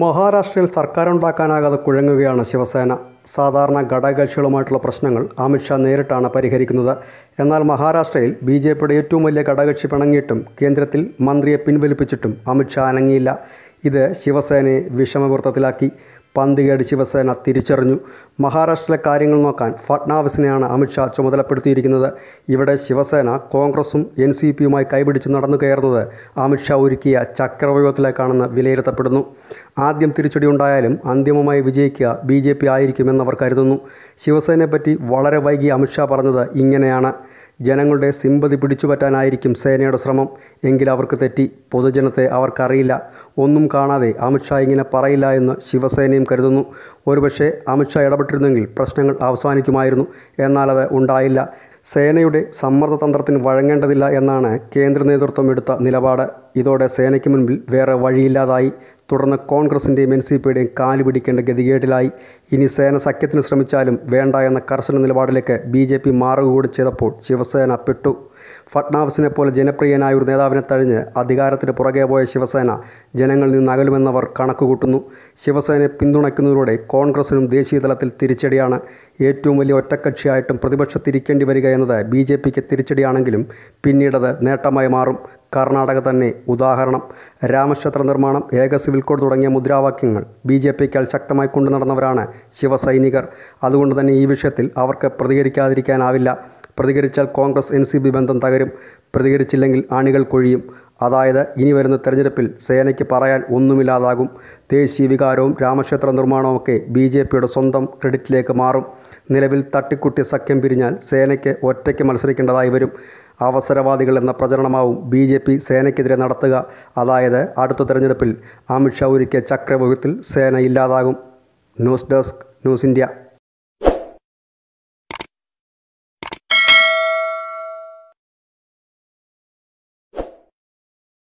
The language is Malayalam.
മഹാരാഷ്ട്രയിൽ സർക്കാർ ഉണ്ടാക്കാനാകാതെ കുഴങ്ങുകയാണ് ശിവസേന സാധാരണ ഘടകകക്ഷികളുമായിട്ടുള്ള പ്രശ്നങ്ങൾ അമിത്ഷാ നേരിട്ടാണ് പരിഹരിക്കുന്നത് എന്നാൽ മഹാരാഷ്ട്രയിൽ ബി ജെ പിയുടെ ഏറ്റവും വലിയ ഘടകകക്ഷി പിണങ്ങിയിട്ടും കേന്ദ്രത്തിൽ മന്ത്രിയെ പിൻവലിപ്പിച്ചിട്ടും അമിത്ഷാ അനങ്ങിയില്ല ഇത് ശിവസേനയെ വിഷമവൃത്തത്തിലാക്കി പന്തികേട് ശിവസേന തിരിച്ചറിഞ്ഞു മഹാരാഷ്ട്രയിലെ കാര്യങ്ങൾ നോക്കാൻ ഫട്നാവിസിനെയാണ് അമിത്ഷാ ചുമതലപ്പെടുത്തിയിരിക്കുന്നത് ഇവിടെ ശിവസേന കോൺഗ്രസും എൻ സി പിയുമായി കൈപിടിച്ച് നടന്നു കയറുന്നത് അമിത്ഷാ ഒരുക്കിയ ചക്രവ്യൂഹത്തിലേക്കാണെന്ന് വിലയിരുത്തപ്പെടുന്നു ആദ്യം തിരിച്ചടി ഉണ്ടായാലും അന്തിമമായി വിജയിക്കുക ബി ജെ പി ആയിരിക്കുമെന്നവർ കരുതുന്നു ശിവസേനയെപ്പറ്റി വളരെ വൈകി അമിത്ഷാ പറഞ്ഞത് ഇങ്ങനെയാണ് ജനങ്ങളുടെ സിമ്പതി പിടിച്ചുപറ്റാനായിരിക്കും സേനയുടെ ശ്രമം എങ്കിൽ അവർക്ക് തെറ്റി പൊതുജനത്തെ അവർക്കറിയില്ല ഒന്നും കാണാതെ അമിത്ഷാ ഇങ്ങനെ പറയില്ല എന്ന് ശിവസേനയും കരുതുന്നു ഒരുപക്ഷെ അമിത്ഷാ ഇടപെട്ടിരുന്നെങ്കിൽ പ്രശ്നങ്ങൾ അവസാനിക്കുമായിരുന്നു എന്നാൽ അത് ഉണ്ടായില്ല സേനയുടെ തന്ത്രത്തിന് വഴങ്ങേണ്ടതില്ല എന്നാണ് കേന്ദ്ര നേതൃത്വം എടുത്ത നിലപാട് ഇതോടെ സേനയ്ക്ക് മുൻപിൽ വേറെ വഴിയില്ലാതായി തുടർന്ന് കോൺഗ്രസിൻ്റെയും എൻ സി പിയുടെയും കാല് പിടിക്കേണ്ട ഗതികേടിലായി ഇനി സേന സഖ്യത്തിന് ശ്രമിച്ചാലും വേണ്ട എന്ന കർശന നിലപാടിലേക്ക് ബി ജെ പി മാറുക കൂടി ചെയ്തപ്പോൾ ശിവസേന പെട്ടു ഫട്നാവിസിനെ പോലെ ജനപ്രിയനായ ഒരു നേതാവിനെ തഴിഞ്ഞ് അധികാരത്തിന് പുറകെ പോയ ശിവസേന ജനങ്ങളിൽ നിന്ന് അകലുമെന്നവർ കണക്കുകൂട്ടുന്നു ശിവസേനയെ പിന്തുണയ്ക്കുന്നതിലൂടെ കോൺഗ്രസിനും ദേശീയ തലത്തിൽ തിരിച്ചടിയാണ് ഏറ്റവും വലിയ ഒറ്റക്കക്ഷിയായിട്ടും പ്രതിപക്ഷത്തിരിക്കേണ്ടി വരിക എന്നത് ബി ജെ പിക്ക് തിരിച്ചടിയാണെങ്കിലും പിന്നീടത് നേട്ടമായി മാറും കർണാടക തന്നെ ഉദാഹരണം രാമക്ഷേത്ര നിർമ്മാണം ഏക സിവിൽ കോഡ് തുടങ്ങിയ മുദ്രാവാക്യങ്ങൾ ബി ജെ പിക്കാൾ ശക്തമായി കൊണ്ടു നടന്നവരാണ് ശിവസൈനികർ അതുകൊണ്ട് തന്നെ ഈ വിഷയത്തിൽ അവർക്ക് പ്രതികരിക്കാതിരിക്കാനാവില്ല പ്രതികരിച്ചാൽ കോൺഗ്രസ് എൻ സി ബി ബന്ധം തകരും പ്രതികരിച്ചില്ലെങ്കിൽ അണികൾ കൊഴിയും അതായത് ഇനി വരുന്ന തെരഞ്ഞെടുപ്പിൽ സേനയ്ക്ക് പറയാൻ ഒന്നുമില്ലാതാകും ദേശീയ വികാരവും രാമക്ഷേത്ര നിർമ്മാണവുമൊക്കെ ബി ജെ പിയുടെ സ്വന്തം ക്രെഡിറ്റിലേക്ക് മാറും നിലവിൽ തട്ടിക്കുട്ടി സഖ്യം പിരിഞ്ഞാൽ സേനയ്ക്ക് ഒറ്റയ്ക്ക് മത്സരിക്കേണ്ടതായി വരും അവസരവാദികൾ എന്ന പ്രചരണമാവും ബി ജെ പി സേനയ്ക്കെതിരെ നടത്തുക അതായത് അടുത്ത തെരഞ്ഞെടുപ്പിൽ അമിത്ഷാ ഒരുക്കിയ ചക്രവ്യൂഹത്തിൽ സേന ഇല്ലാതാകും ന്യൂസ് ഡെസ്ക് ന്യൂസ് ഇന്ത്യ